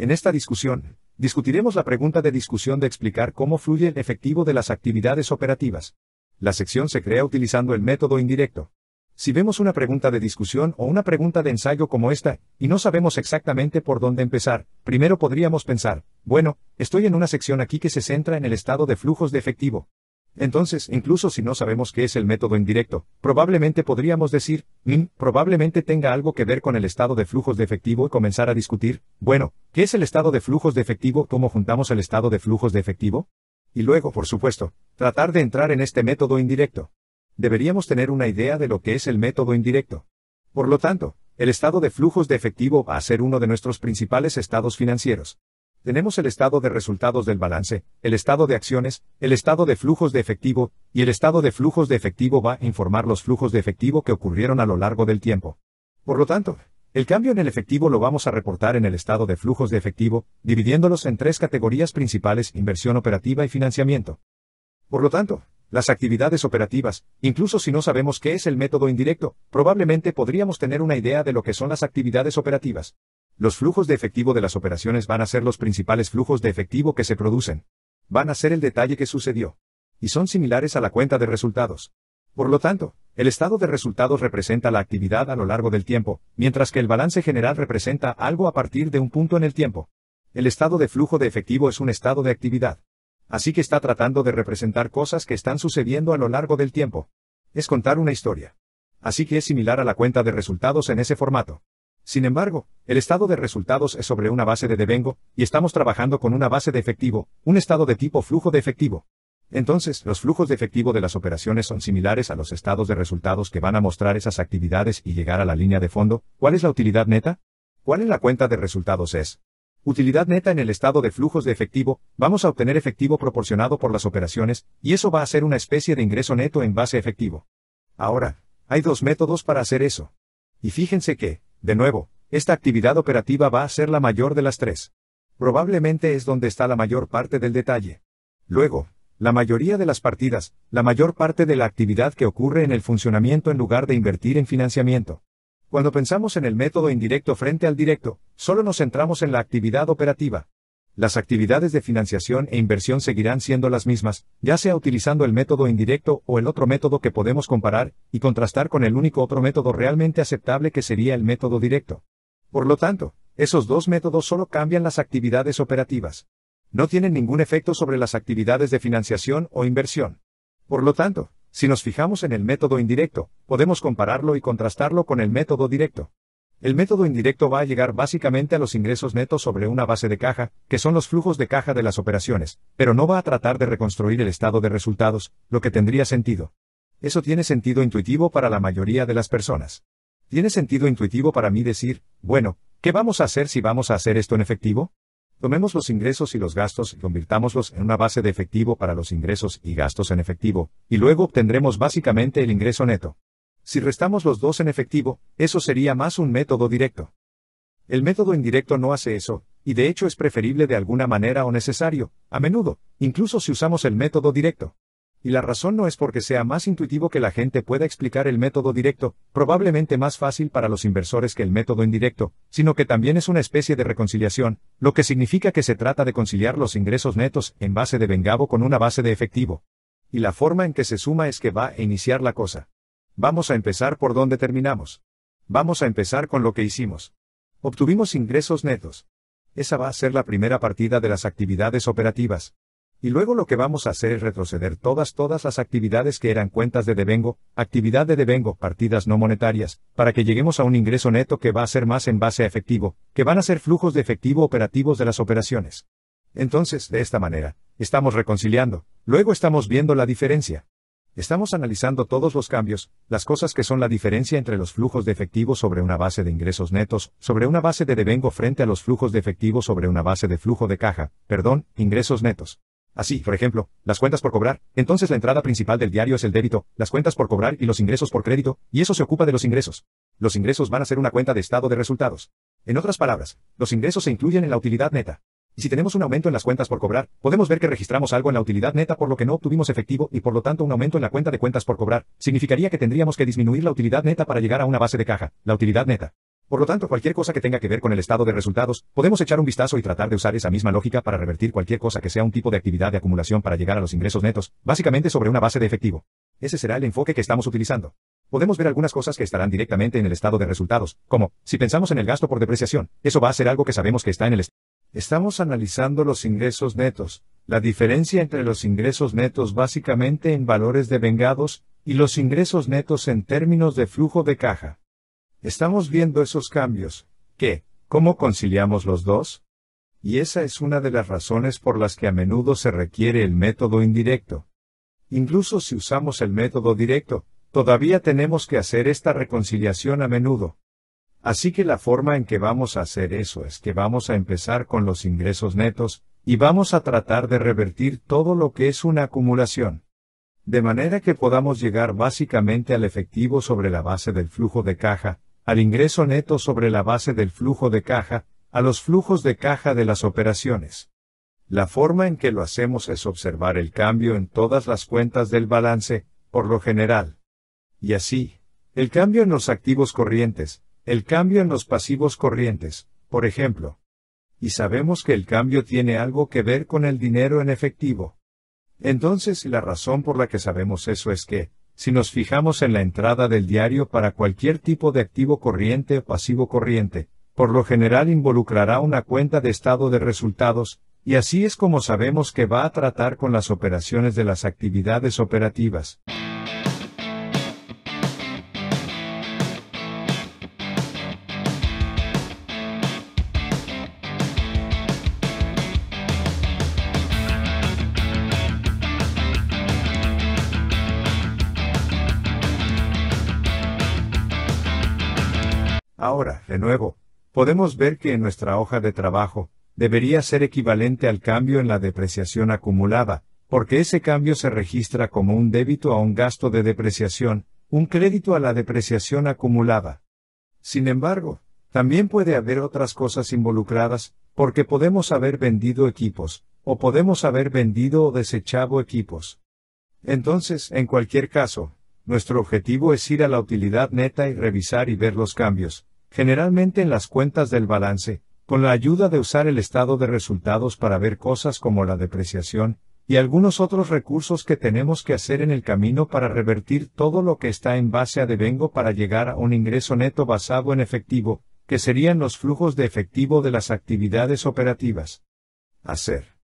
En esta discusión, discutiremos la pregunta de discusión de explicar cómo fluye el efectivo de las actividades operativas. La sección se crea utilizando el método indirecto. Si vemos una pregunta de discusión o una pregunta de ensayo como esta, y no sabemos exactamente por dónde empezar, primero podríamos pensar, bueno, estoy en una sección aquí que se centra en el estado de flujos de efectivo. Entonces, incluso si no sabemos qué es el método indirecto, probablemente podríamos decir, mm, probablemente tenga algo que ver con el estado de flujos de efectivo y comenzar a discutir, bueno, ¿qué es el estado de flujos de efectivo? ¿Cómo juntamos el estado de flujos de efectivo? Y luego, por supuesto, tratar de entrar en este método indirecto. Deberíamos tener una idea de lo que es el método indirecto. Por lo tanto, el estado de flujos de efectivo va a ser uno de nuestros principales estados financieros. Tenemos el estado de resultados del balance, el estado de acciones, el estado de flujos de efectivo, y el estado de flujos de efectivo va a informar los flujos de efectivo que ocurrieron a lo largo del tiempo. Por lo tanto, el cambio en el efectivo lo vamos a reportar en el estado de flujos de efectivo, dividiéndolos en tres categorías principales, inversión operativa y financiamiento. Por lo tanto, las actividades operativas, incluso si no sabemos qué es el método indirecto, probablemente podríamos tener una idea de lo que son las actividades operativas. Los flujos de efectivo de las operaciones van a ser los principales flujos de efectivo que se producen. Van a ser el detalle que sucedió. Y son similares a la cuenta de resultados. Por lo tanto, el estado de resultados representa la actividad a lo largo del tiempo, mientras que el balance general representa algo a partir de un punto en el tiempo. El estado de flujo de efectivo es un estado de actividad. Así que está tratando de representar cosas que están sucediendo a lo largo del tiempo. Es contar una historia. Así que es similar a la cuenta de resultados en ese formato. Sin embargo, el estado de resultados es sobre una base de devengo, y estamos trabajando con una base de efectivo, un estado de tipo flujo de efectivo. Entonces, los flujos de efectivo de las operaciones son similares a los estados de resultados que van a mostrar esas actividades y llegar a la línea de fondo. ¿Cuál es la utilidad neta? ¿Cuál es la cuenta de resultados es? Utilidad neta en el estado de flujos de efectivo, vamos a obtener efectivo proporcionado por las operaciones, y eso va a ser una especie de ingreso neto en base efectivo. Ahora, hay dos métodos para hacer eso. Y fíjense que, de nuevo, esta actividad operativa va a ser la mayor de las tres. Probablemente es donde está la mayor parte del detalle. Luego, la mayoría de las partidas, la mayor parte de la actividad que ocurre en el funcionamiento en lugar de invertir en financiamiento. Cuando pensamos en el método indirecto frente al directo, solo nos centramos en la actividad operativa. Las actividades de financiación e inversión seguirán siendo las mismas, ya sea utilizando el método indirecto o el otro método que podemos comparar y contrastar con el único otro método realmente aceptable que sería el método directo. Por lo tanto, esos dos métodos solo cambian las actividades operativas. No tienen ningún efecto sobre las actividades de financiación o inversión. Por lo tanto, si nos fijamos en el método indirecto, podemos compararlo y contrastarlo con el método directo. El método indirecto va a llegar básicamente a los ingresos netos sobre una base de caja, que son los flujos de caja de las operaciones, pero no va a tratar de reconstruir el estado de resultados, lo que tendría sentido. Eso tiene sentido intuitivo para la mayoría de las personas. Tiene sentido intuitivo para mí decir, bueno, ¿qué vamos a hacer si vamos a hacer esto en efectivo? Tomemos los ingresos y los gastos y convirtámoslos en una base de efectivo para los ingresos y gastos en efectivo, y luego obtendremos básicamente el ingreso neto. Si restamos los dos en efectivo, eso sería más un método directo. El método indirecto no hace eso, y de hecho es preferible de alguna manera o necesario, a menudo, incluso si usamos el método directo. Y la razón no es porque sea más intuitivo que la gente pueda explicar el método directo, probablemente más fácil para los inversores que el método indirecto, sino que también es una especie de reconciliación, lo que significa que se trata de conciliar los ingresos netos en base de Vengabo con una base de efectivo. Y la forma en que se suma es que va a iniciar la cosa. Vamos a empezar por donde terminamos. Vamos a empezar con lo que hicimos. Obtuvimos ingresos netos. Esa va a ser la primera partida de las actividades operativas. Y luego lo que vamos a hacer es retroceder todas todas las actividades que eran cuentas de devengo, actividad de devengo, partidas no monetarias, para que lleguemos a un ingreso neto que va a ser más en base a efectivo, que van a ser flujos de efectivo operativos de las operaciones. Entonces, de esta manera, estamos reconciliando, luego estamos viendo la diferencia. Estamos analizando todos los cambios, las cosas que son la diferencia entre los flujos de efectivo sobre una base de ingresos netos, sobre una base de devengo frente a los flujos de efectivo sobre una base de flujo de caja, perdón, ingresos netos. Así, por ejemplo, las cuentas por cobrar, entonces la entrada principal del diario es el débito, las cuentas por cobrar y los ingresos por crédito, y eso se ocupa de los ingresos. Los ingresos van a ser una cuenta de estado de resultados. En otras palabras, los ingresos se incluyen en la utilidad neta. Si tenemos un aumento en las cuentas por cobrar, podemos ver que registramos algo en la utilidad neta por lo que no obtuvimos efectivo y por lo tanto un aumento en la cuenta de cuentas por cobrar, significaría que tendríamos que disminuir la utilidad neta para llegar a una base de caja, la utilidad neta. Por lo tanto, cualquier cosa que tenga que ver con el estado de resultados, podemos echar un vistazo y tratar de usar esa misma lógica para revertir cualquier cosa que sea un tipo de actividad de acumulación para llegar a los ingresos netos, básicamente sobre una base de efectivo. Ese será el enfoque que estamos utilizando. Podemos ver algunas cosas que estarán directamente en el estado de resultados, como, si pensamos en el gasto por depreciación, eso va a ser algo que sabemos que está en el estado. Estamos analizando los ingresos netos, la diferencia entre los ingresos netos básicamente en valores de vengados, y los ingresos netos en términos de flujo de caja. Estamos viendo esos cambios, ¿Qué? ¿cómo conciliamos los dos? Y esa es una de las razones por las que a menudo se requiere el método indirecto. Incluso si usamos el método directo, todavía tenemos que hacer esta reconciliación a menudo. Así que la forma en que vamos a hacer eso es que vamos a empezar con los ingresos netos, y vamos a tratar de revertir todo lo que es una acumulación. De manera que podamos llegar básicamente al efectivo sobre la base del flujo de caja, al ingreso neto sobre la base del flujo de caja, a los flujos de caja de las operaciones. La forma en que lo hacemos es observar el cambio en todas las cuentas del balance, por lo general. Y así, el cambio en los activos corrientes, el cambio en los pasivos corrientes, por ejemplo. Y sabemos que el cambio tiene algo que ver con el dinero en efectivo. Entonces la razón por la que sabemos eso es que, si nos fijamos en la entrada del diario para cualquier tipo de activo corriente o pasivo corriente, por lo general involucrará una cuenta de estado de resultados, y así es como sabemos que va a tratar con las operaciones de las actividades operativas. Ahora, de nuevo, podemos ver que en nuestra hoja de trabajo, debería ser equivalente al cambio en la depreciación acumulada, porque ese cambio se registra como un débito a un gasto de depreciación, un crédito a la depreciación acumulada. Sin embargo, también puede haber otras cosas involucradas, porque podemos haber vendido equipos, o podemos haber vendido o desechado equipos. Entonces, en cualquier caso, nuestro objetivo es ir a la utilidad neta y revisar y ver los cambios, generalmente en las cuentas del balance, con la ayuda de usar el estado de resultados para ver cosas como la depreciación, y algunos otros recursos que tenemos que hacer en el camino para revertir todo lo que está en base a devengo para llegar a un ingreso neto basado en efectivo, que serían los flujos de efectivo de las actividades operativas. Hacer.